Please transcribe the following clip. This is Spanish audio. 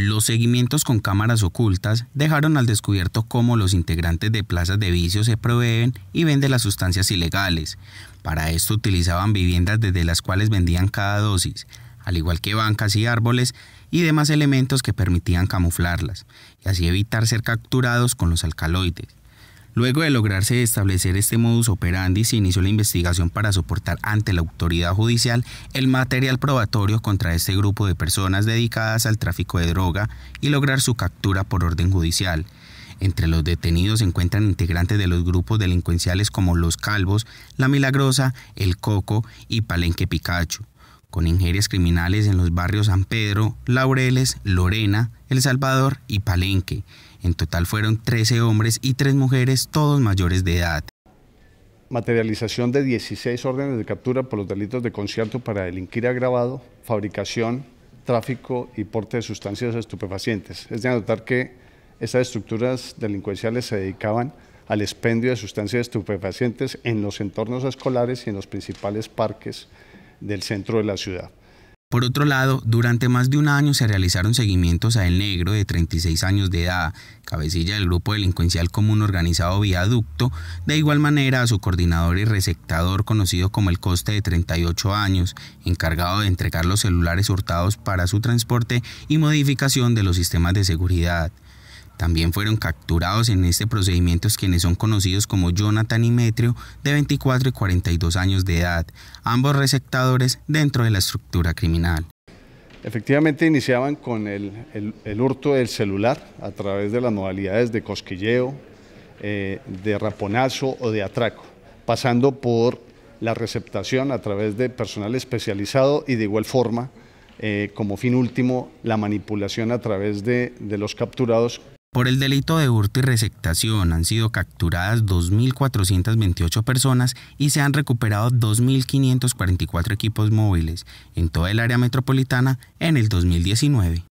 Los seguimientos con cámaras ocultas dejaron al descubierto cómo los integrantes de plazas de vicio se proveen y venden las sustancias ilegales. Para esto utilizaban viviendas desde las cuales vendían cada dosis, al igual que bancas y árboles y demás elementos que permitían camuflarlas, y así evitar ser capturados con los alcaloides. Luego de lograrse establecer este modus operandi, se inició la investigación para soportar ante la autoridad judicial el material probatorio contra este grupo de personas dedicadas al tráfico de droga y lograr su captura por orden judicial. Entre los detenidos se encuentran integrantes de los grupos delincuenciales como Los Calvos, La Milagrosa, El Coco y Palenque Picacho, con injerias criminales en los barrios San Pedro, Laureles, Lorena, El Salvador y Palenque en total fueron 13 hombres y 3 mujeres, todos mayores de edad. Materialización de 16 órdenes de captura por los delitos de concierto para delinquir agravado, fabricación, tráfico y porte de sustancias estupefacientes. Es de anotar que estas estructuras delincuenciales se dedicaban al expendio de sustancias estupefacientes en los entornos escolares y en los principales parques del centro de la ciudad. Por otro lado, durante más de un año se realizaron seguimientos a El Negro, de 36 años de edad, cabecilla del grupo delincuencial común organizado Viaducto, de igual manera a su coordinador y receptador conocido como El Coste, de 38 años, encargado de entregar los celulares hurtados para su transporte y modificación de los sistemas de seguridad. También fueron capturados en este procedimiento quienes son conocidos como Jonathan y Metrio, de 24 y 42 años de edad, ambos receptadores dentro de la estructura criminal. Efectivamente iniciaban con el, hurto del celular a través de las modalidades de cosquilleo, eh, de raponazo o de atraco, pasando por la receptación a través de personal especializado y de igual forma, eh, como fin último, la manipulación a través de, de los capturados por el delito de hurto y receptación han sido capturadas 2.428 personas y se han recuperado 2.544 equipos móviles en toda el área metropolitana en el 2019.